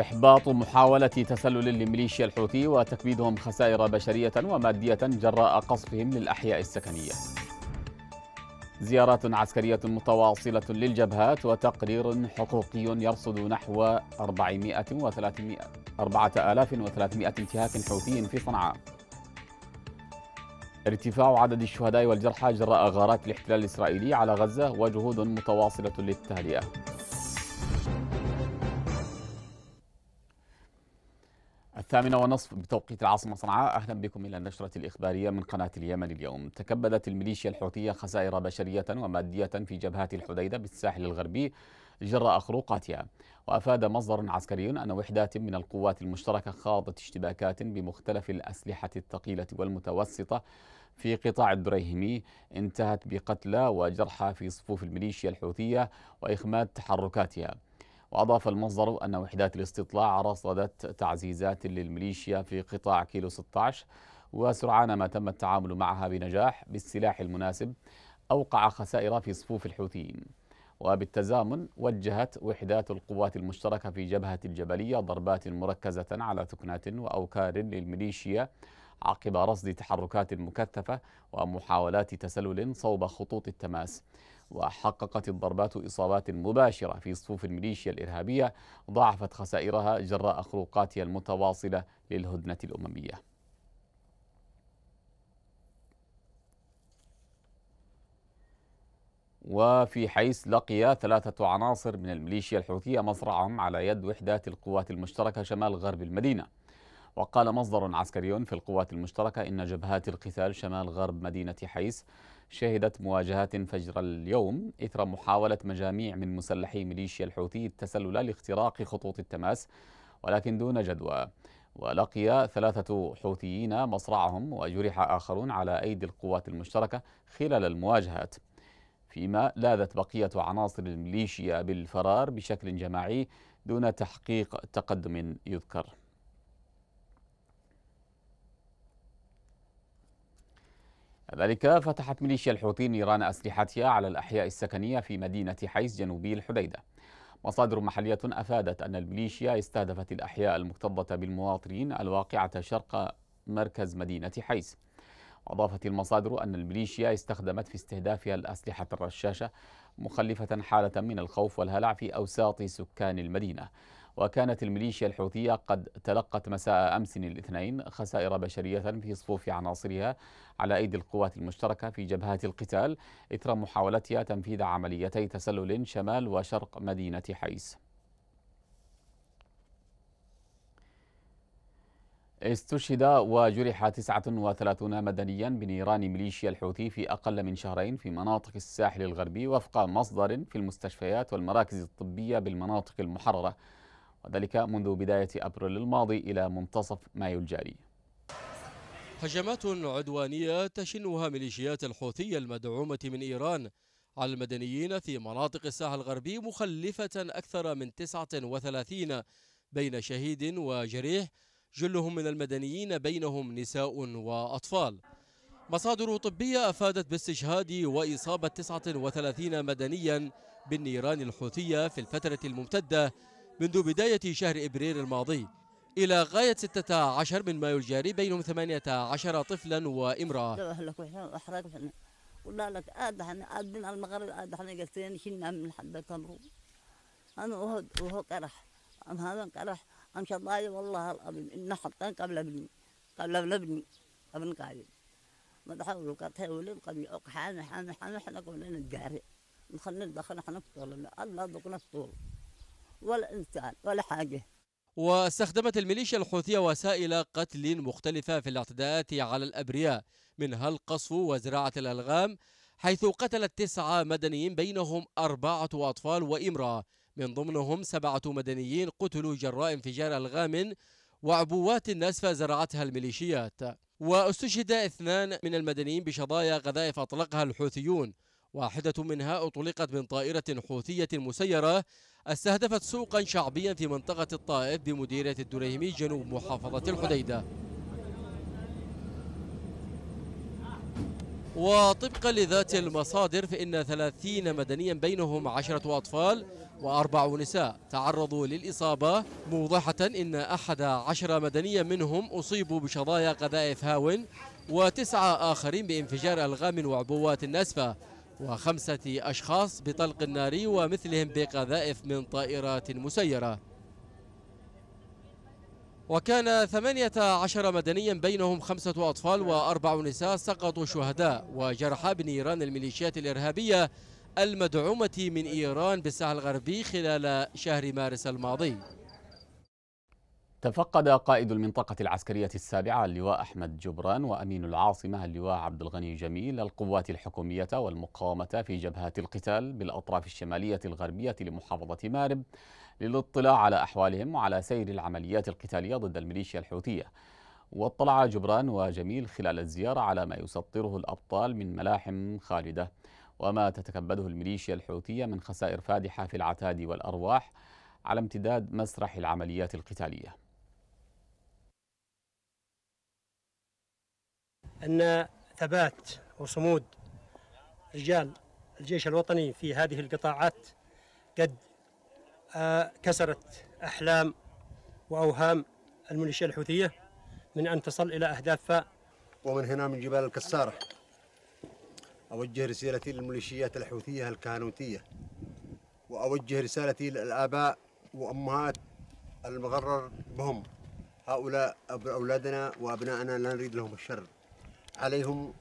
إحباط محاولة تسلل لميليشيا الحوثي وتكبيدهم خسائر بشرية ومادية جراء قصفهم للأحياء السكنية زيارات عسكرية متواصلة للجبهات وتقرير حقوقي يرصد نحو 4300 انتهاك حوثي في صنعاء ارتفاع عدد الشهداء والجرحى جراء غارات الاحتلال الإسرائيلي على غزة وجهود متواصلة للتهدئة الثامنة ونصف بتوقيت العاصمة صنعاء أهلا بكم إلى النشرة الإخبارية من قناة اليمن اليوم تكبدت الميليشيا الحوثية خسائر بشرية ومادية في جبهات الحديدة بالساحل الغربي جراء خروقاتها وأفاد مصدر عسكري أن وحدات من القوات المشتركة خاضت اشتباكات بمختلف الأسلحة الثقيلة والمتوسطة في قطاع الدريهمي انتهت بقتلى وجرحى في صفوف الميليشيا الحوثية وإخماد تحركاتها وأضاف المصدر أن وحدات الاستطلاع رصدت تعزيزات للميليشيا في قطاع كيلو 16 وسرعان ما تم التعامل معها بنجاح بالسلاح المناسب أوقع خسائر في صفوف الحوثيين وبالتزامن وجهت وحدات القوات المشتركة في جبهة الجبلية ضربات مركزة على ثكنات وأوكار للميليشيا عقب رصد تحركات مكثفة ومحاولات تسلل صوب خطوط التماس وحققت الضربات إصابات مباشرة في صفوف الميليشيا الإرهابية ضاعفت خسائرها جراء خروقاتها المتواصلة للهدنة الأممية وفي حيث لقي ثلاثة عناصر من الميليشيا الحوثية مصرعهم على يد وحدات القوات المشتركة شمال غرب المدينة وقال مصدر عسكري في القوات المشتركة إن جبهات القتال شمال غرب مدينة حيس شهدت مواجهات فجر اليوم إثر محاولة مجاميع من مسلحي ميليشيا الحوثي التسلل لاختراق خطوط التماس ولكن دون جدوى ولقي ثلاثة حوثيين مصرعهم وجرح آخرون على أيدي القوات المشتركة خلال المواجهات فيما لاذت بقية عناصر الميليشيا بالفرار بشكل جماعي دون تحقيق تقدم يذكر ذلك فتحت ميليشيا الحوثي نيران أسلحتها على الأحياء السكنية في مدينة حيس جنوبي الحديدة مصادر محلية أفادت أن الميليشيا استهدفت الأحياء المكتظة بالمواطنين الواقعة شرق مركز مدينة حيس أضافت المصادر أن الميليشيا استخدمت في استهدافها الأسلحة الرشاشة مخلفة حالة من الخوف والهلع في أوساط سكان المدينة وكانت الميليشيا الحوثية قد تلقت مساء أمس الاثنين خسائر بشرية في صفوف عناصرها على أيدي القوات المشتركة في جبهات القتال إثر محاولتها تنفيذ عمليتي تسلل شمال وشرق مدينة حيس استشهد وجرح 39 مدنيا بنيران ميليشيا الحوثي في أقل من شهرين في مناطق الساحل الغربي وفق مصدر في المستشفيات والمراكز الطبية بالمناطق المحررة وذلك منذ بداية أبريل الماضي إلى منتصف مايو الجاري هجمات عدوانية تشنها ميليشيات الحوثية المدعومة من إيران على المدنيين في مناطق الساحل الغربي مخلفة أكثر من 39 بين شهيد وجريح جلهم من المدنيين بينهم نساء وأطفال مصادر طبية أفادت باستشهاد وإصابة 39 مدنيا بالنيران الحوثية في الفترة الممتدة منذ بداية شهر إبريل الماضي إلى غاية 16 من مايو الجاري بينهم 18 طفلا وامرأة قلنا لك أدحن أدين المغرب أدحن قلتين شلنا من حبة تمرو أنا وهو وهو قرح أم هذا قرح أم شضاي والله العظيم إن حطان قبل ابني قبل ابن ابني ابن قاعد ما تحاولوا قطعي ولد قبل أقحان حان حان حنا قبل نتقاري نخلنا ندخل حنا في طول الله ذوقنا في طول ولا إنسان ولا حاجة واستخدمت الميليشيا الحوثية وسائل قتل مختلفة في الاعتداءات على الأبرياء منها القصف وزراعة الألغام حيث قتلت تسعة مدنيين بينهم أربعة أطفال وامرأة من ضمنهم سبعة مدنيين قتلوا جراء انفجار ألغام وعبوات ناسفة زرعتها الميليشيات واستشهد اثنان من المدنيين بشظايا قذائف أطلقها الحوثيون واحدة منها أطلقت من طائرة حوثية مسيرة استهدفت سوقا شعبيا في منطقة الطائف بمديرية الدريهمي جنوب محافظة الحديدة وطبقا لذات المصادر فإن 30 مدنيا بينهم 10 أطفال وأربع نساء تعرضوا للإصابة موضحة إن أحد عشر مدنيا منهم أصيبوا بشظايا قذائف هاون وتسعة آخرين بانفجار ألغام وعبوات ناسفة وخمسة أشخاص بطلق ناري ومثلهم بقذائف من طائرات مسيرة وكان 18 مدنيا بينهم خمسة أطفال وأربع نساء سقطوا شهداء وجرحى بنيران الميليشيات الإرهابية المدعومة من إيران بالساحل الغربي خلال شهر مارس الماضي تفقد قائد المنطقة العسكرية السابعة اللواء أحمد جبران وأمين العاصمة اللواء عبد الغني جميل القوات الحكومية والمقاومة في جبهات القتال بالأطراف الشمالية الغربية لمحافظة مارب للاطلاع على أحوالهم وعلى سير العمليات القتالية ضد الميليشيا الحوثية واطلع جبران وجميل خلال الزيارة على ما يسطره الأبطال من ملاحم خالدة وما تتكبده الميليشيا الحوثية من خسائر فادحة في العتاد والأرواح على امتداد مسرح العمليات القتاليه أن ثبات وصمود رجال الجيش الوطني في هذه القطاعات قد آه، كسرت أحلام وأوهام الميليشيا الحوثية من أن تصل إلى أهدافها ومن هنا من جبال الكسارة أوجه رسالتي للميليشيات الحوثية الكهنوتية وأوجه رسالتي للآباء وأمهات المغرر بهم هؤلاء أولادنا وأبنائنا لا نريد لهم الشر عليهم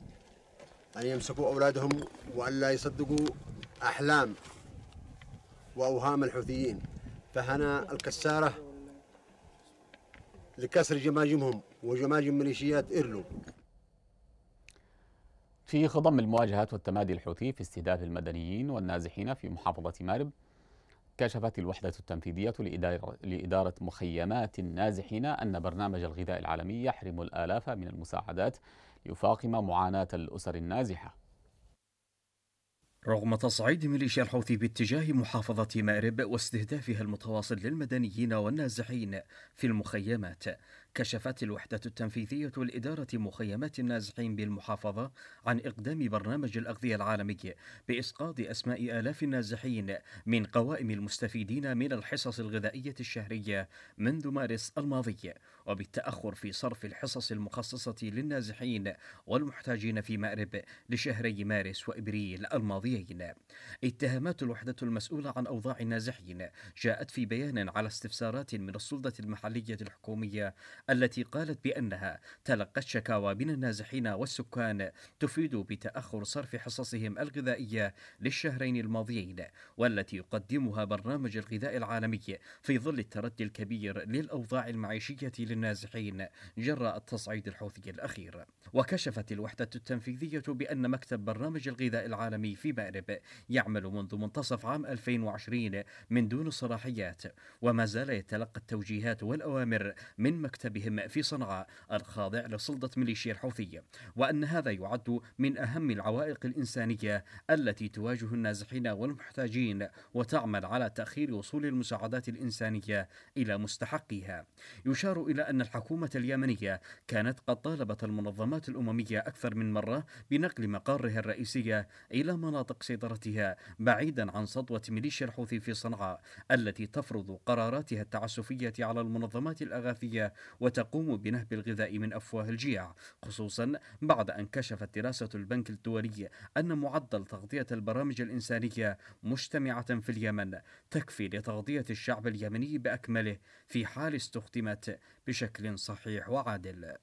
أن يمسكوا أولادهم وأن لا يصدقوا أحلام وأوهام الحوثيين فهنا الكسارة لكسر جماجمهم وجماجم ميليشيات إرلو في خضم المواجهات والتمادي الحوثي في استهداف المدنيين والنازحين في محافظة مارب كشفت الوحدة التنفيذية لإدارة, لإدارة مخيمات النازحين أن برنامج الغذاء العالمي يحرم الآلاف من المساعدات يفاقم معاناة الأسر النازحة رغم تصعيد ميليشيا الحوثي باتجاه محافظة مأرب واستهدافها المتواصل للمدنيين والنازحين في المخيمات، كشفت الوحدة التنفيذية لإدارة مخيمات النازحين بالمحافظة عن إقدام برنامج الأغذية العالمي بإسقاط أسماء آلاف النازحين من قوائم المستفيدين من الحصص الغذائية الشهرية منذ مارس الماضي، وبالتأخر في صرف الحصص المخصصة للنازحين والمحتاجين في مأرب لشهري مارس وإبريل الماضيين اتهامات الوحدة المسؤولة عن أوضاع النازحين جاءت في بيان على استفسارات من السلطة المحلية الحكومية التي قالت بأنها تلقت شكاوى من النازحين والسكان تفيد بتأخر صرف حصصهم الغذائية للشهرين الماضيين والتي يقدمها برنامج الغذاء العالمي في ظل التردي الكبير للأوضاع المعيشية لل النازحين جراء التصعيد الحوثي الأخير وكشفت الوحدة التنفيذية بأن مكتب برنامج الغذاء العالمي في مأرب يعمل منذ منتصف عام 2020 من دون صلاحيات وما زال يتلقى التوجيهات والأوامر من مكتبهم في صنعاء الخاضع لسلطة ميليشيا الحوثية وأن هذا يعد من أهم العوائق الإنسانية التي تواجه النازحين والمحتاجين وتعمل على تأخير وصول المساعدات الإنسانية إلى مستحقها يشار إلى أن الحكومة اليمنية كانت قد طالبت المنظمات الأممية أكثر من مرة بنقل مقرها الرئيسية إلى مناطق سيطرتها بعيدا عن سطوة ميليشيا الحوثي في صنعاء التي تفرض قراراتها التعسفية على المنظمات الأغاثية وتقوم بنهب الغذاء من أفواه الجياع خصوصا بعد أن كشفت دراسة البنك الدولي أن معدل تغطية البرامج الإنسانية مجتمعة في اليمن تكفي لتغطية الشعب اليمني بأكمله في حال استخدمت بشكل صحيح وعادل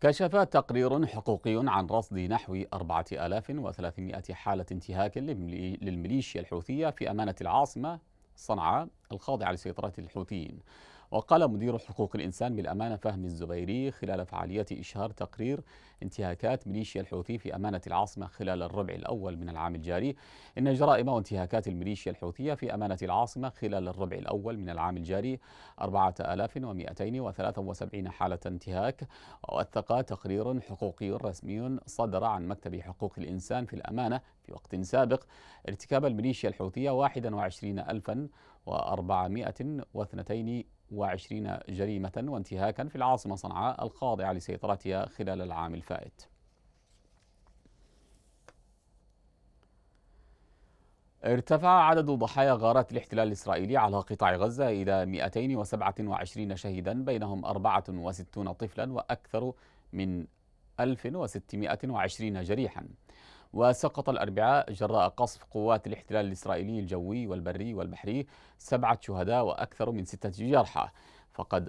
كشف تقرير حقوقي عن رصد نحو 4300 حالة انتهاك للميليشيا الحوثية في أمانة العاصمة صنعاء الخاضعة لسيطرة الحوثيين وقال مدير حقوق الإنسان بالأمانة فهمي الزبيري خلال فعالية إشهار تقرير انتهاكات ميليشيا الحوثي في أمانة العاصمة خلال الربع الأول من العام الجاري إن جرائم وانتهاكات الميليشيا الحوثية في أمانة العاصمة خلال الربع الأول من العام الجاري 4273 حالة انتهاك ووثق تقرير حقوقي رسمي صدر عن مكتب حقوق الإنسان في الأمانة في وقت سابق ارتكاب الميليشيا الحوثية 21400 وأربعمائة واثنتين وعشرين جريمة وانتهاكا في العاصمة صنعاء الخاضعة لسيطرتها خلال العام الفائت ارتفع عدد ضحايا غارات الاحتلال الإسرائيلي على قطاع غزة إلى 227 شهيدا بينهم 64 طفلا وأكثر من 1620 جريحا وسقط الأربعاء جراء قصف قوات الاحتلال الإسرائيلي الجوي والبري والبحري سبعة شهداء وأكثر من ستة جرحى فقد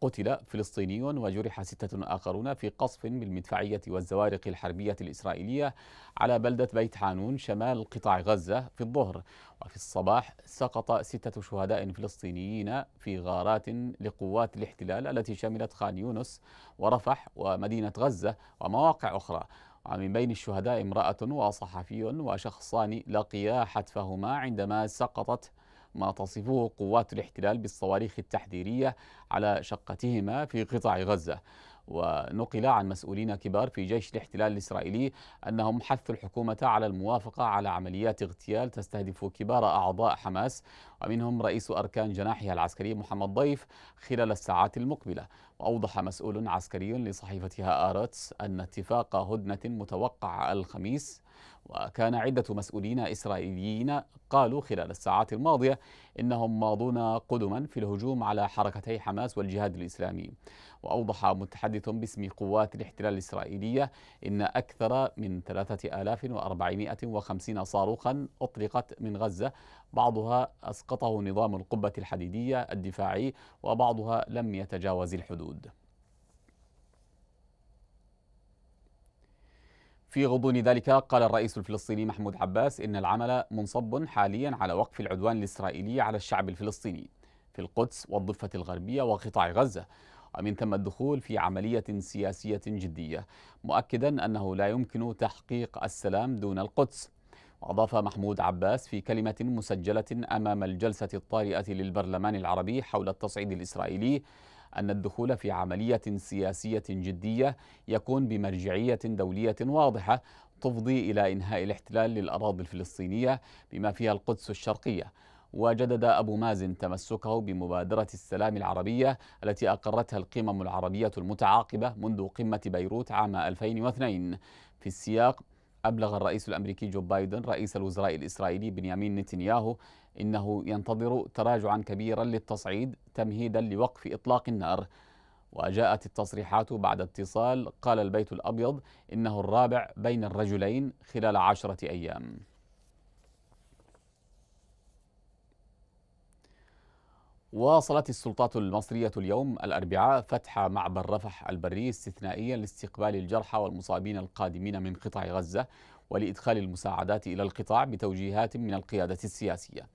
قتل فلسطيني وجرح ستة آخرون في قصف بالمدفعية والزوارق الحربية الإسرائيلية على بلدة بيت حانون شمال قطاع غزة في الظهر وفي الصباح سقط ستة شهداء فلسطينيين في غارات لقوات الاحتلال التي شملت خان يونس ورفح ومدينة غزة ومواقع أخرى ومن بين الشهداء امرأة وصحفي وشخصان لقيا حتفهما عندما سقطت ما تصفه قوات الاحتلال بالصواريخ التحذيرية على شقتهما في قطاع غزة ونقل عن مسؤولين كبار في جيش الاحتلال الإسرائيلي أنهم حثوا الحكومة على الموافقة على عمليات اغتيال تستهدف كبار أعضاء حماس ومنهم رئيس أركان جناحها العسكري محمد ضيف خلال الساعات المقبلة وأوضح مسؤول عسكري لصحيفتها آرتس أن اتفاق هدنة متوقع الخميس وكان عدة مسؤولين إسرائيليين قالوا خلال الساعات الماضية إنهم ماضون قدما في الهجوم على حركتي حماس والجهاد الإسلامي وأوضح متحدث باسم قوات الاحتلال الإسرائيلية إن أكثر من 3450 صاروخا أطلقت من غزة بعضها أسقطه نظام القبة الحديدية الدفاعي وبعضها لم يتجاوز الحدود في غضون ذلك قال الرئيس الفلسطيني محمود عباس إن العمل منصب حاليا على وقف العدوان الإسرائيلي على الشعب الفلسطيني في القدس والضفة الغربية وقطاع غزة ومن ثم الدخول في عملية سياسية جدية مؤكدا أنه لا يمكن تحقيق السلام دون القدس وأضاف محمود عباس في كلمة مسجلة أمام الجلسة الطارئة للبرلمان العربي حول التصعيد الإسرائيلي أن الدخول في عملية سياسية جدية يكون بمرجعية دولية واضحة تفضي إلى إنهاء الاحتلال للأراضي الفلسطينية بما فيها القدس الشرقية وجدد أبو مازن تمسكه بمبادرة السلام العربية التي أقرتها القمم العربية المتعاقبة منذ قمة بيروت عام 2002 في السياق أبلغ الرئيس الأمريكي جو بايدن رئيس الوزراء الإسرائيلي بنيامين نتنياهو إنه ينتظر تراجعا كبيرا للتصعيد تمهيدا لوقف إطلاق النار وجاءت التصريحات بعد اتصال قال البيت الأبيض إنه الرابع بين الرجلين خلال عشرة أيام واصلت السلطات المصرية اليوم الأربعاء فتح معبر رفح البري استثنائيا لاستقبال الجرحى والمصابين القادمين من قطاع غزة ولإدخال المساعدات إلى القطاع بتوجيهات من القيادة السياسية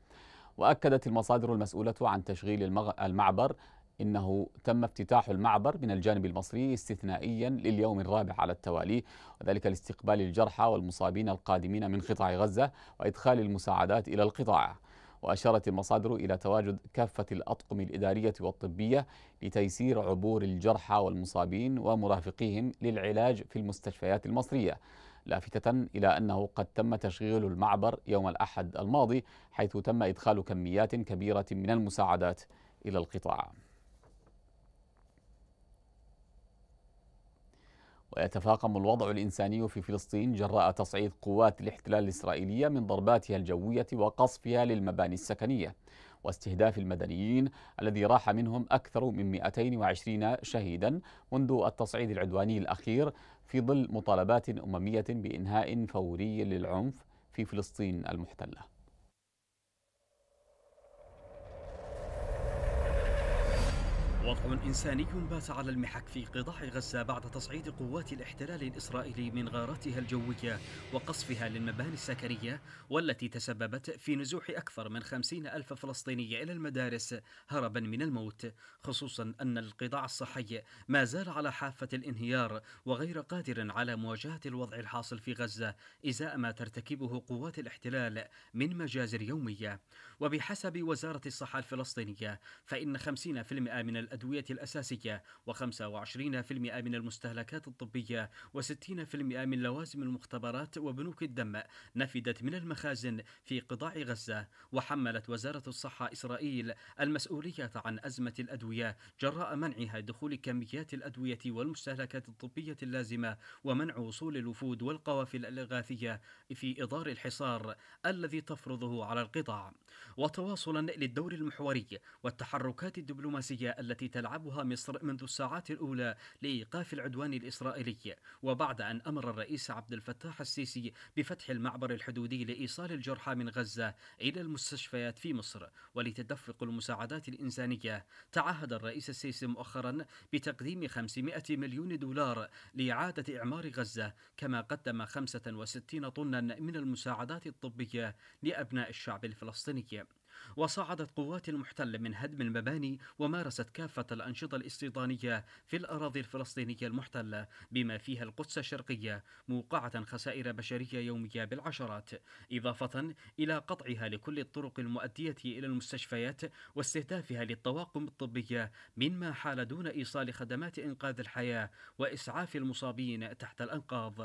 وأكدت المصادر المسؤولة عن تشغيل المعبر إنه تم افتتاح المعبر من الجانب المصري استثنائيا لليوم الرابع على التوالي وذلك لاستقبال الجرحى والمصابين القادمين من قطاع غزة وإدخال المساعدات إلى القطاع وأشارت المصادر إلى تواجد كافة الأطقم الإدارية والطبية لتيسير عبور الجرحى والمصابين ومرافقيهم للعلاج في المستشفيات المصرية لافتة إلى أنه قد تم تشغيل المعبر يوم الأحد الماضي حيث تم إدخال كميات كبيرة من المساعدات إلى القطاع ويتفاقم الوضع الإنساني في فلسطين جراء تصعيد قوات الاحتلال الإسرائيلية من ضرباتها الجوية وقصفها للمباني السكنية واستهداف المدنيين الذي راح منهم أكثر من 220 شهيدا منذ التصعيد العدواني الأخير في ظل مطالبات أممية بإنهاء فوري للعنف في فلسطين المحتله وضع إنساني بات على المحك في قطاع غزة بعد تصعيد قوات الاحتلال الإسرائيلي من غاراتها الجوية وقصفها للمباني السكنية والتي تسببت في نزوح أكثر من خمسين ألف فلسطيني إلى المدارس هربا من الموت خصوصا أن القطاع الصحي ما زال على حافة الانهيار وغير قادر على مواجهة الوضع الحاصل في غزة إزاء ما ترتكبه قوات الاحتلال من مجازر يومية وبحسب وزارة الصحة الفلسطينية فإن 50% من الأدوية الأدوية الأساسية و25% من المستهلكات الطبية و60% من لوازم المختبرات وبنوك الدم نفدت من المخازن في قطاع غزة وحملت وزارة الصحة إسرائيل المسؤولية عن أزمة الأدوية جراء منعها دخول كميات الأدوية والمستهلكات الطبية اللازمة ومنع وصول الوفود والقوافل الإغاثية في إطار الحصار الذي تفرضه على القطاع وتواصلا للدور المحوري والتحركات الدبلوماسية التي التي تلعبها مصر منذ الساعات الأولى لإيقاف العدوان الإسرائيلي وبعد أن أمر الرئيس عبد الفتاح السيسي بفتح المعبر الحدودي لإيصال الجرحى من غزة إلى المستشفيات في مصر ولتدفق المساعدات الإنسانية تعهد الرئيس السيسي مؤخرا بتقديم 500 مليون دولار لإعادة إعمار غزة كما قدم 65 طنا من المساعدات الطبية لأبناء الشعب الفلسطيني وصعدت قوات المحتل من هدم المباني ومارست كافة الأنشطة الاستيطانية في الأراضي الفلسطينية المحتلة بما فيها القدس الشرقية موقعة خسائر بشرية يومية بالعشرات إضافة إلى قطعها لكل الطرق المؤدية إلى المستشفيات واستهدافها للطواقم الطبية مما حال دون إيصال خدمات إنقاذ الحياة وإسعاف المصابين تحت الأنقاض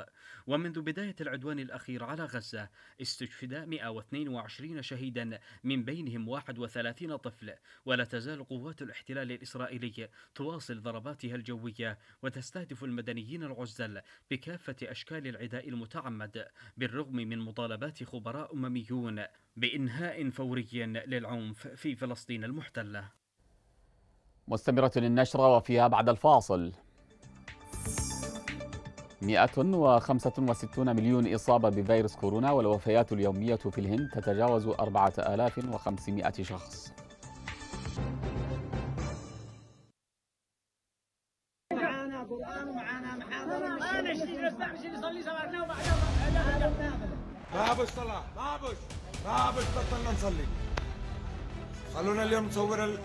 ومنذ بداية العدوان الأخير على غزة استشهد 122 شهيدا من بين بينهم 31 طفل ولا تزال قوات الاحتلال الإسرائيلي تواصل ضرباتها الجوية وتستهدف المدنيين العزل بكافة أشكال العداء المتعمد بالرغم من مطالبات خبراء أمميون بإنهاء فوري للعنف في فلسطين المحتلة مستمرة النشرة وفيها بعد الفاصل 165 مليون إصابة بفيروس كورونا والوفيات اليومية في الهند تتجاوز 4500 شخص معانا قرآن ومعانا محاضرة أنا اشتري نسمع مش نصلي صلاة ما بش ما بطلنا نصلي خلونا اليوم نصور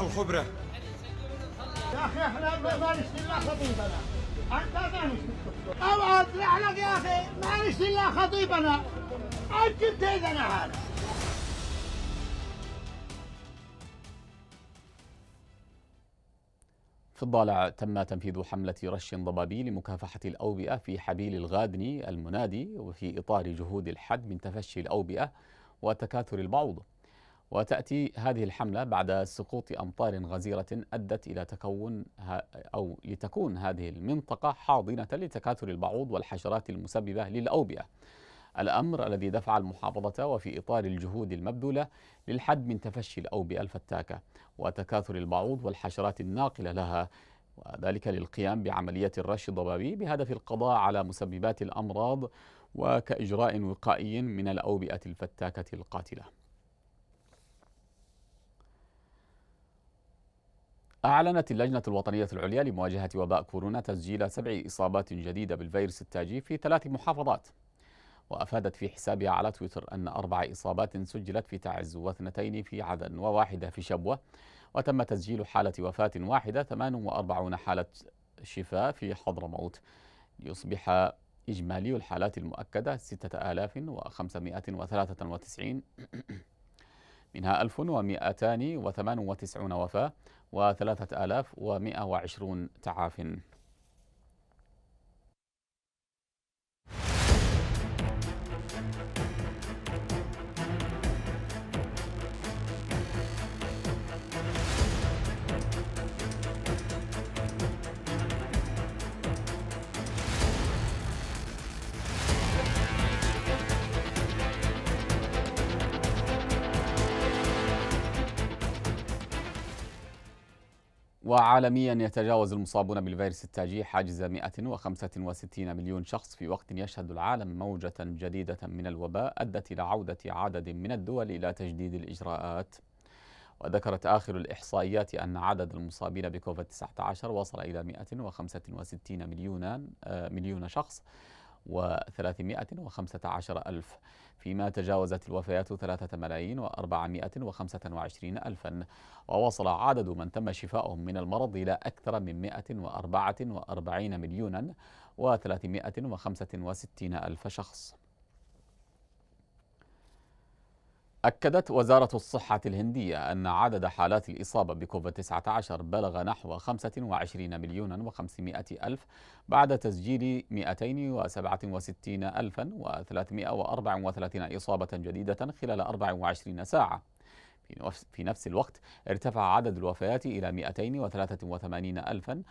الخبرة يا أخي احنا ما نشتري لا خطيبنا او اطلع لك يا اخي معلش الا خطيبنا انا عجبت انا هذا في الضالع تم تنفيذ حملة رش ضبابي لمكافحة الأوبئة في حبيل الغادني المنادي وفي إطار جهود الحد من تفشي الأوبئة وتكاثر البعوض وتأتي هذه الحملة بعد سقوط أمطار غزيرة أدت إلى تكون أو لتكون هذه المنطقة حاضنة لتكاثر البعوض والحشرات المسببة للأوبئة الأمر الذي دفع المحافظة وفي إطار الجهود المبذولة للحد من تفشي الأوبئة الفتاكة وتكاثر البعوض والحشرات الناقلة لها وذلك للقيام بعملية الرش الضبابي بهدف القضاء على مسببات الأمراض وكإجراء وقائي من الأوبئة الفتاكة القاتلة أعلنت اللجنة الوطنية العليا لمواجهة وباء كورونا تسجيل سبع إصابات جديدة بالفيروس التاجي في ثلاث محافظات وأفادت في حسابها على تويتر أن أربع إصابات سجلت في تعز واثنتين في عدن وواحدة في شبوة وتم تسجيل حالة وفاة واحدة 48 حالة شفاء في حضرموت ليصبح إجمالي الحالات المؤكدة 6593 منها 1298 وفاة وثلاثة آلاف ومئة وعشرون تعاف وعالميا يتجاوز المصابون بالفيروس التاجي حاجز 165 مليون شخص في وقت يشهد العالم موجة جديدة من الوباء أدت إلى عودة عدد من الدول إلى تجديد الإجراءات وذكرت آخر الإحصائيات أن عدد المصابين بكوفيد-19 وصل إلى 165 مليون آه، مليون شخص و315 ألف فيما تجاوزت الوفيات 3 ملايين و425 ألفا ووصل عدد من تم شفاؤهم من المرض إلى أكثر من 144 مليونا و365 ألف شخص أكدت وزارة الصحة الهندية أن عدد حالات الإصابة بكوفيد-19 بلغ نحو 25 مليون و500 ألف بعد تسجيل 267 ألفا و334 إصابة جديدة خلال 24 ساعة في نفس الوقت ارتفع عدد الوفيات إلى 283 ألفا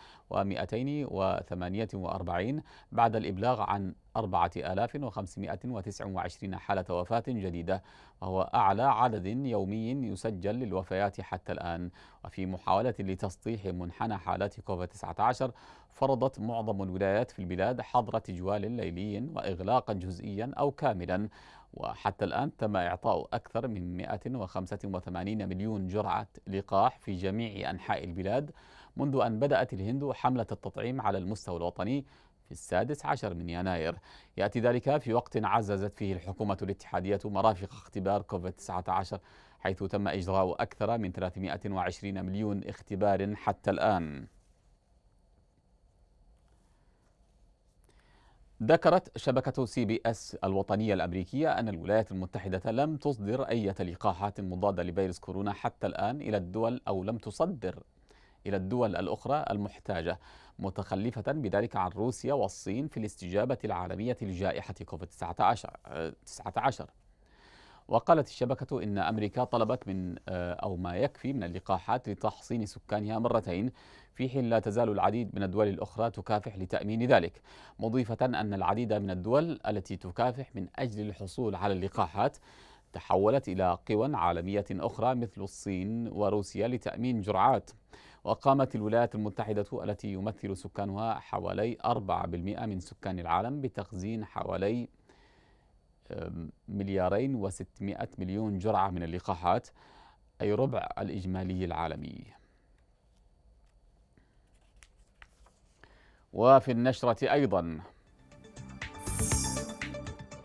و248 بعد الإبلاغ عن 4529 حالة وفاة جديدة وهو أعلى عدد يومي يسجل للوفيات حتى الآن وفي محاولة لتسطيح منحنى حالات كوفيد-19 فرضت معظم الولايات في البلاد حظر تجوال ليلي وإغلاقا جزئيا أو كاملا وحتى الآن تم إعطاء أكثر من 185 مليون جرعة لقاح في جميع أنحاء البلاد منذ أن بدأت الهند حملة التطعيم على المستوى الوطني في السادس عشر من يناير يأتي ذلك في وقت عززت فيه الحكومة الاتحادية مرافق اختبار كوفيد 19 حيث تم إجراء أكثر من 320 مليون اختبار حتى الآن ذكرت شبكة سي بي اس الوطنية الأمريكية أن الولايات المتحدة لم تصدر أي لقاحات مضادة لفيروس كورونا حتى الآن إلى الدول أو لم تصدر إلى الدول الأخرى المحتاجة متخلفة بذلك عن روسيا والصين في الاستجابة العالمية لجائحة كوفيد-19 وقالت الشبكة إن أمريكا طلبت من آه، أو ما يكفي من اللقاحات لتحصين سكانها مرتين في حين لا تزال العديد من الدول الأخرى تكافح لتأمين ذلك مضيفة أن العديد من الدول التي تكافح من أجل الحصول على اللقاحات تحولت إلى قوى عالمية أخرى مثل الصين وروسيا لتأمين جرعات وقامت الولايات المتحدة التي يمثل سكانها حوالي 4% من سكان العالم بتخزين حوالي مليارين و600 مليون جرعة من اللقاحات أي ربع الإجمالي العالمي وفي النشرة أيضا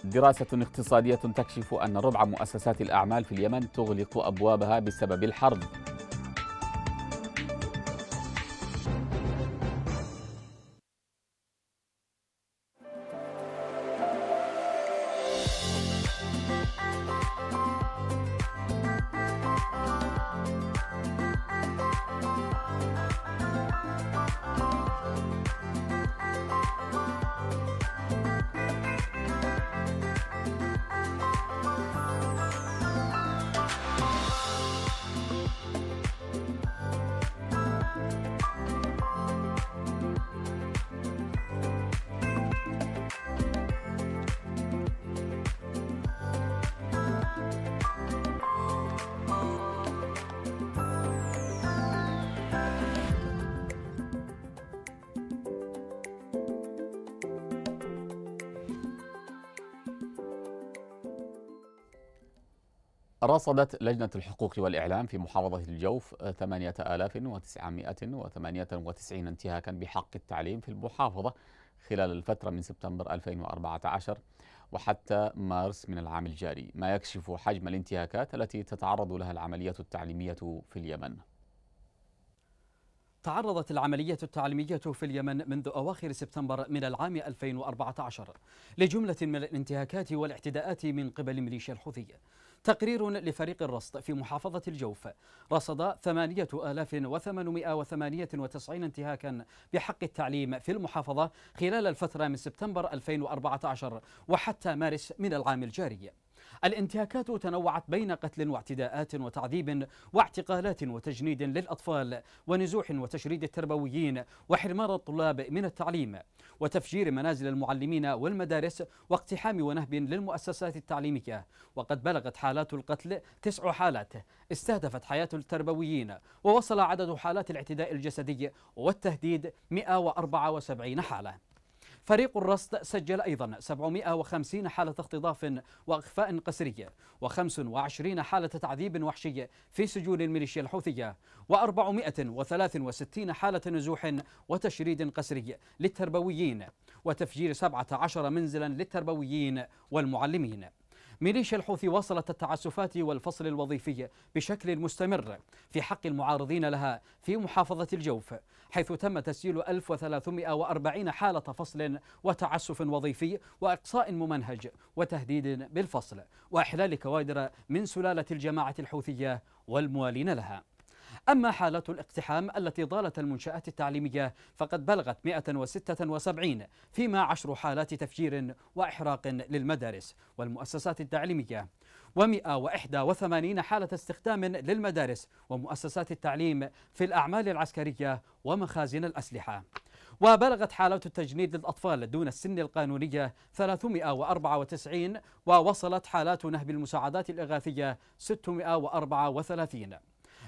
دراسة اقتصادية تكشف أن ربع مؤسسات الأعمال في اليمن تغلق أبوابها بسبب الحرب رصدت لجنة الحقوق والإعلام في محافظة الجوف 8998 انتهاكا بحق التعليم في المحافظة خلال الفترة من سبتمبر 2014 وحتى مارس من العام الجاري ما يكشف حجم الانتهاكات التي تتعرض لها العملية التعليمية في اليمن تعرضت العملية التعليمية في اليمن منذ أواخر سبتمبر من العام 2014 لجملة من الانتهاكات والاعتداءات من قبل ميليشيا الحوثية تقرير لفريق الرصد في محافظة الجوف رصد 8898 انتهاكا بحق التعليم في المحافظة خلال الفترة من سبتمبر 2014 وحتى مارس من العام الجاري الانتهاكات تنوعت بين قتل واعتداءات وتعذيب واعتقالات وتجنيد للأطفال ونزوح وتشريد التربويين وحرمان الطلاب من التعليم وتفجير منازل المعلمين والمدارس واقتحام ونهب للمؤسسات التعليمية وقد بلغت حالات القتل تسع حالات استهدفت حياة التربويين ووصل عدد حالات الاعتداء الجسدي والتهديد 174 حالة فريق الرصد سجل أيضا 750 حالة اختطاف وإخفاء قسرية و25 حالة تعذيب وحشي في سجون الميليشيا الحوثية و463 حالة نزوح وتشريد قسري للتربويين وتفجير 17 منزلا للتربويين والمعلمين ميليشيا الحوثي واصلت التعسفات والفصل الوظيفي بشكل مستمر في حق المعارضين لها في محافظة الجوف حيث تم تسجيل 1340 حالة فصل وتعسف وظيفي وإقصاء ممنهج وتهديد بالفصل وإحلال كوادر من سلالة الجماعة الحوثية والموالين لها أما حالة الاقتحام التي ضالت المنشآت التعليمية فقد بلغت 176 فيما عشر حالات تفجير وإحراق للمدارس والمؤسسات التعليمية و181 حالة استخدام للمدارس ومؤسسات التعليم في الأعمال العسكرية ومخازن الأسلحة وبلغت حالة التجنيد للأطفال دون السن القانونية 394 ووصلت حالات نهب المساعدات الإغاثية 634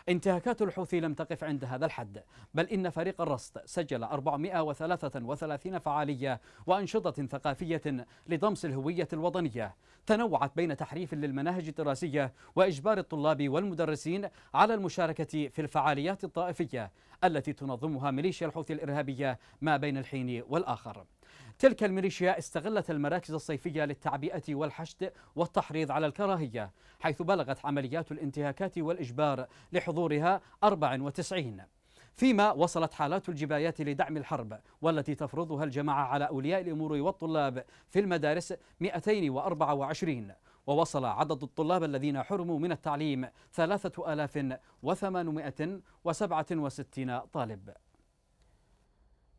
انتهاكات الحوثي لم تقف عند هذا الحد بل إن فريق الرصد سجل 433 فعالية وأنشطة ثقافية لضمس الهوية الوطنية تنوعت بين تحريف للمناهج الدراسية وإجبار الطلاب والمدرسين على المشاركة في الفعاليات الطائفية التي تنظمها ميليشيا الحوثي الإرهابية ما بين الحين والآخر تلك الميليشيا استغلت المراكز الصيفية للتعبئة والحشد والتحريض على الكراهية حيث بلغت عمليات الانتهاكات والإجبار لحضورها 94 فيما وصلت حالات الجبايات لدعم الحرب والتي تفرضها الجماعة على أولياء الأمور والطلاب في المدارس 224 ووصل عدد الطلاب الذين حرموا من التعليم 3867 طالب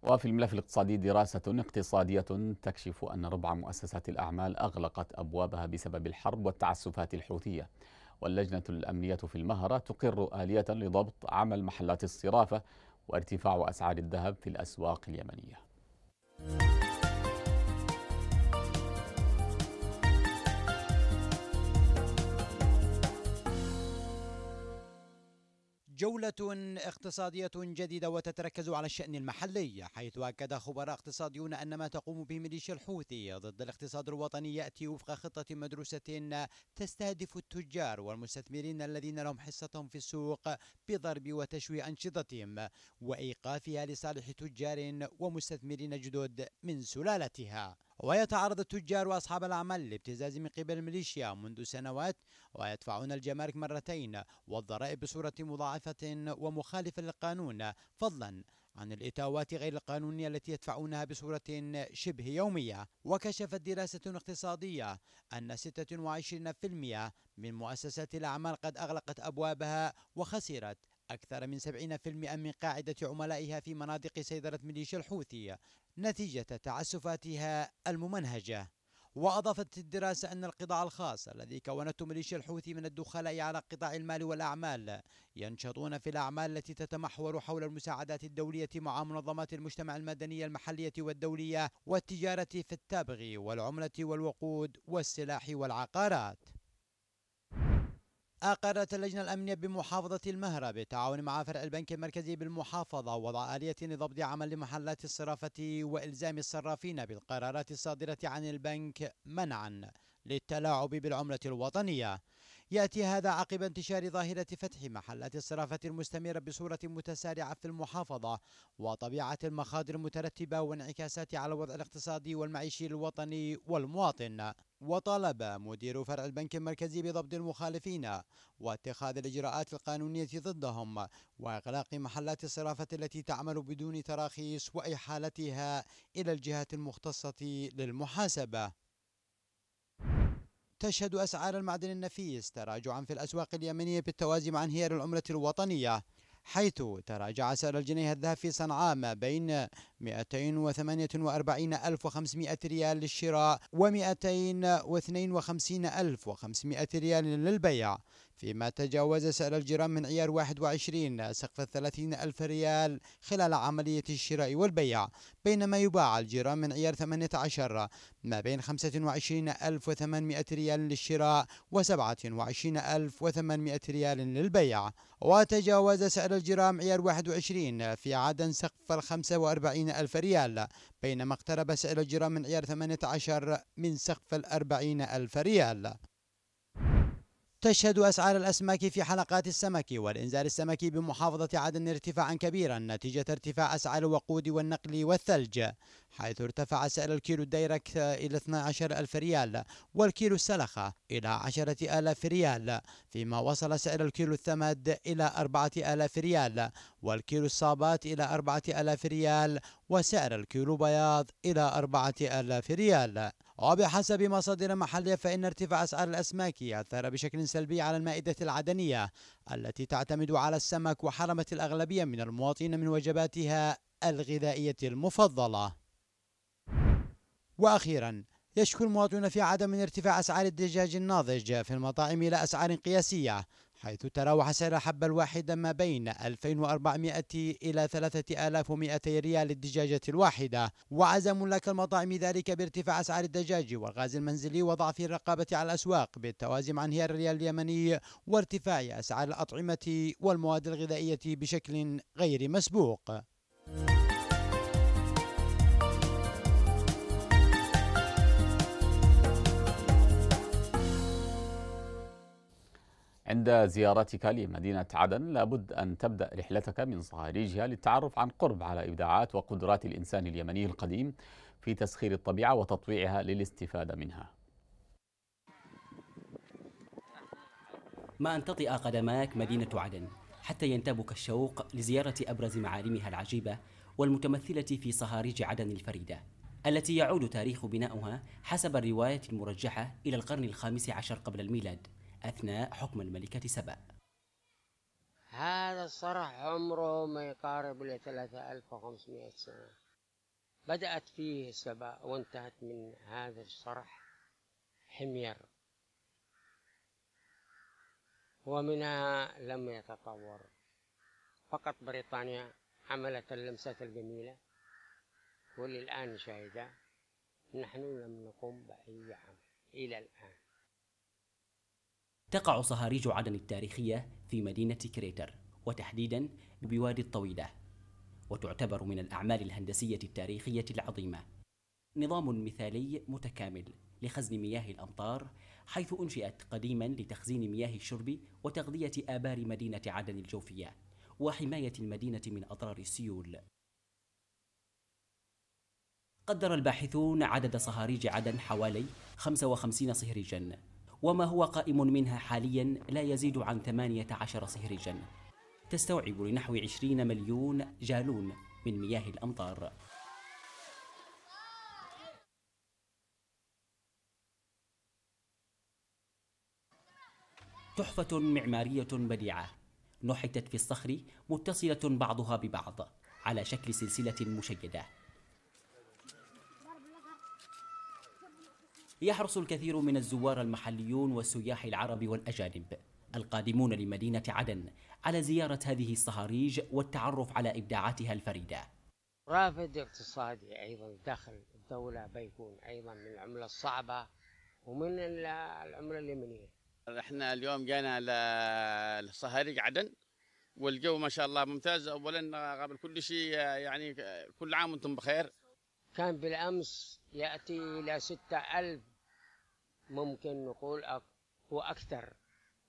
وفي الملف الاقتصادي دراسة اقتصادية تكشف أن ربع مؤسسات الأعمال أغلقت أبوابها بسبب الحرب والتعسفات الحوثية واللجنة الأمنية في المهرة تقر آلية لضبط عمل محلات الصرافة وارتفاع أسعار الذهب في الأسواق اليمنية. جولة اقتصادية جديدة وتتركز على الشأن المحلي حيث أكد خبراء اقتصاديون أن ما تقوم به ميليشيا الحوثي ضد الاقتصاد الوطني يأتي وفق خطة مدروسة تستهدف التجار والمستثمرين الذين لهم حصتهم في السوق بضرب وتشويه أنشطتهم وإيقافها لصالح تجار ومستثمرين جدد من سلالتها ويتعرض التجار وأصحاب الأعمال لابتزاز من قبل الميليشيا منذ سنوات ويدفعون الجمارك مرتين والضرائب بصورة مضاعفة ومخالفة للقانون فضلا عن الإتاوات غير القانونية التي يدفعونها بصورة شبه يومية وكشفت دراسة اقتصادية أن 26% من مؤسسات الأعمال قد أغلقت أبوابها وخسرت أكثر من 70% من قاعدة عملائها في مناطق سيطرة ميليشيا الحوثي نتيجة تعسفاتها الممنهجة وأضافت الدراسة أن القطاع الخاص الذي كونته ميليشيا الحوثي من الدخلاء على قطاع المال والأعمال ينشطون في الأعمال التي تتمحور حول المساعدات الدولية مع منظمات المجتمع المدني المحلية والدولية والتجارة في التبغ والعملة والوقود والسلاح والعقارات أقرت اللجنة الأمنية بمحافظة المهرة بالتعاون مع فرع البنك المركزي بالمحافظة وضع آلية لضبط عمل محلات الصرافة وإلزام الصرافين بالقرارات الصادرة عن البنك منعا للتلاعب بالعملة الوطنية يأتي هذا عقب انتشار ظاهرة فتح محلات الصرافة المستمرة بصورة متسارعة في المحافظة وطبيعة المخاطر المترتبة وانعكاسات على الوضع الاقتصادي والمعيشي الوطني والمواطن وطالب مدير فرع البنك المركزي بضبط المخالفين واتخاذ الإجراءات القانونية ضدهم وإغلاق محلات الصرافة التي تعمل بدون تراخيص وإحالتها إلى الجهات المختصة للمحاسبة تشهد أسعار المعدن النفيس تراجعا في الأسواق اليمنية بالتوازي مع انهيار العملة الوطنية حيث تراجع سعر الجنيه الذهبي في صنعاء ما بين 248500 ريال للشراء و 252500 ريال للبيع فيما تجاوز سعر الجرام من عيار 21 سقف 30 ألف ريال خلال عملية الشراء والبيع بينما يباع الجرام من عيار 18 ما بين 25800 ريال للشراء و 27800 ريال للبيع وتجاوز سعر الجرام عيار 21 في عدن سقف 45 ألف ريال بينما اقترب سعر الجرام من عيار 18 من سقف 40 ألف ريال تشهد أسعار الأسماك في حلقات السمك والإنزال السمكي بمحافظة عدن ارتفاعا كبيرا نتيجة ارتفاع أسعار الوقود والنقل والثلج حيث ارتفع سعر الكيلو الدايركت إلى 12 ألف ريال والكيلو السلخة إلى 10 ألاف ريال فيما وصل سعر الكيلو الثمد إلى 4 ألاف ريال والكيلو الصابات إلى 4 ألاف ريال وسعر الكيلو بياض إلى 4 ألاف ريال وبحسب مصادر محلية فإن ارتفاع أسعار الأسماك أثر بشكل سلبي على المائدة العدنية التي تعتمد على السمك وحرمت الأغلبية من المواطنين من وجباتها الغذائية المفضلة وأخيرا يشكو المواطنون في عدم ارتفاع أسعار الدجاج الناضج في المطاعم إلى أسعار قياسية حيث تراوح سعر حبة الواحدة ما بين 2400 إلى 3200 ريال للدجاجة الواحدة وعزم ملاك المطاعم ذلك بارتفاع أسعار الدجاج والغاز المنزلي وضعف الرقابة على الأسواق بالتوازي مع انهيار الريال اليمني وارتفاع أسعار الأطعمة والمواد الغذائية بشكل غير مسبوق عند زيارتك لمدينة عدن لابد أن تبدأ رحلتك من صهاريجها للتعرف عن قرب على إبداعات وقدرات الإنسان اليمني القديم في تسخير الطبيعة وتطويعها للاستفادة منها ما أن تطئ قدماك مدينة عدن حتى ينتابك الشوق لزيارة أبرز معالمها العجيبة والمتمثلة في صهاريج عدن الفريدة التي يعود تاريخ بنائها حسب الرواية المرجحة إلى القرن الخامس عشر قبل الميلاد أثناء حكم الملكة سبأ هذا الصرح عمره ما يقارب ل 3500 سنة بدأت فيه سبأ وانتهت من هذا الصرح حمير ومنها لم يتطور فقط بريطانيا عملت اللمسة الجميلة وللآن شاهدة نحن لم نقم بأي عمل إلى الآن تقع صهاريج عدن التاريخية في مدينة كريتر وتحديدا بوادي الطويلة وتعتبر من الأعمال الهندسية التاريخية العظيمة نظام مثالي متكامل لخزن مياه الأمطار حيث أنشئت قديما لتخزين مياه الشرب وتغذية آبار مدينة عدن الجوفية وحماية المدينة من أضرار السيول قدر الباحثون عدد صهاريج عدن حوالي 55 صهريجاً وما هو قائم منها حاليا لا يزيد عن 18 صهرجا تستوعب لنحو 20 مليون جالون من مياه الأمطار تحفة معمارية بديعة نحتت في الصخر متصلة بعضها ببعض على شكل سلسلة مشيدة يحرص الكثير من الزوار المحليون والسياح العرب والأجانب القادمون لمدينة عدن على زيارة هذه الصهاريج والتعرف على إبداعاتها الفريدة رافد اقتصادي أيضا دخل الدولة بيكون أيضا من العملة الصعبة ومن العملة اليمنية احنا اليوم جانا لصهاريج عدن والجو ما شاء الله ممتاز اولا قبل كل شيء يعني كل عام وانتم بخير كان بالامس ياتي الى 6000 ممكن نقول أكثر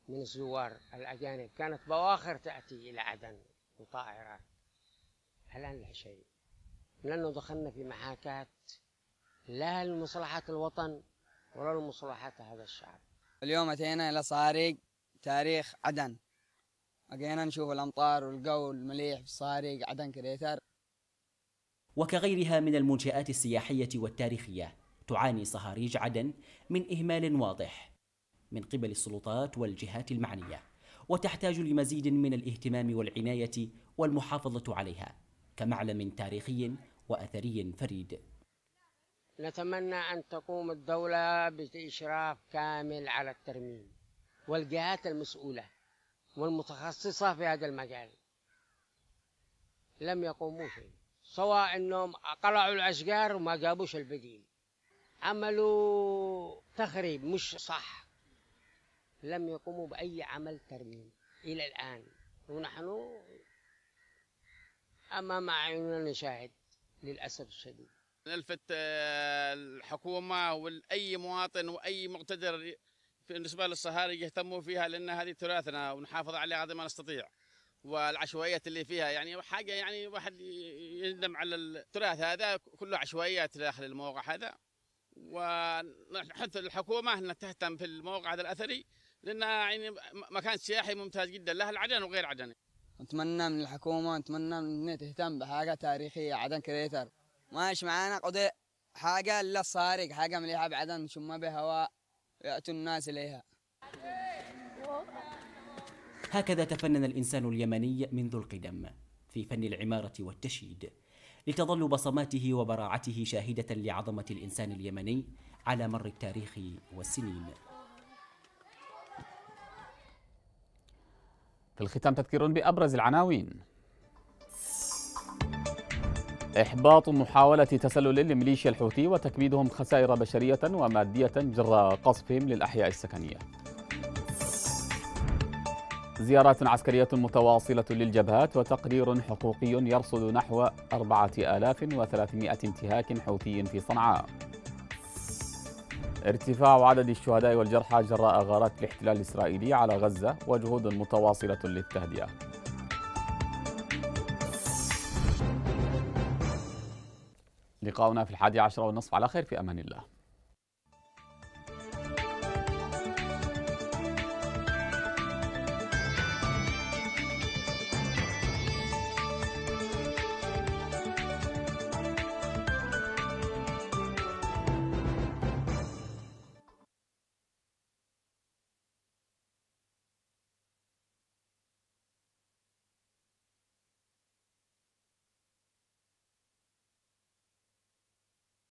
من الزوار الأجانب كانت بواخر تأتي إلى عدن بطائرات الآن لا شيء لأنه دخلنا في محاكاة لا لمصلحة الوطن ولا لمصلحة هذا الشعب اليوم أتينا إلى صاريق تاريخ عدن أجينا نشوف الأمطار والجو المليح في صاريق عدن كريتر وكغيرها من المنشآت السياحية والتاريخية تعاني صهاريج عدن من إهمال واضح من قبل السلطات والجهات المعنية وتحتاج لمزيد من الاهتمام والعناية والمحافظة عليها كمعلم تاريخي وأثري فريد نتمنى أن تقوم الدولة بإشراف كامل على الترميم والجهات المسؤولة والمتخصصة في هذا المجال لم يقوموا شيء سواء أنهم قلعوا الأشجار وما جابوش البديل عملوا تخريب مش صح لم يقوموا بأي عمل ترميم إلى الآن ونحن أمام أعيننا نشاهد للأسف الشديد نلفت آه، الحكومة والأي مواطن وأي مقتدر بالنسبة للصهاري يهتموا فيها لأن هذه تراثنا ونحافظ عليها هذا ما نستطيع والعشوائيات اللي فيها يعني حاجة يعني واحد يندم على التراث هذا كله عشوائيات داخل الموقع هذا وحتى الحكومه انها تهتم في الموقع هذا الاثري لانها يعني مكان سياحي ممتاز جدا لاهل عدن وغير عدن. نتمنى من الحكومه نتمنى من تهتم بحاجه تاريخيه عدن كريتر ماشي معانا قضاء حاجه لا صارق حاجه مليحه بعدن بها بهواء ياتوا الناس اليها. هكذا تفنن الانسان اليمني منذ القدم في فن العماره والتشييد. لتظل بصماته وبراعته شاهدة لعظمة الإنسان اليمني على مر التاريخ والسنين في الختام تذكير بأبرز العناوين إحباط محاولة تسلل لميليشيا الحوثي وتكبيدهم خسائر بشرية ومادية جراء قصفهم للأحياء السكنية زيارات عسكرية متواصلة للجبهات وتقرير حقوقي يرصد نحو 4300 انتهاك حوثي في صنعاء ارتفاع عدد الشهداء والجرحى جراء غارات الاحتلال الإسرائيلي على غزة وجهود متواصلة للتهدئة لقاؤنا في الحادي عشر والنصف على خير في أمان الله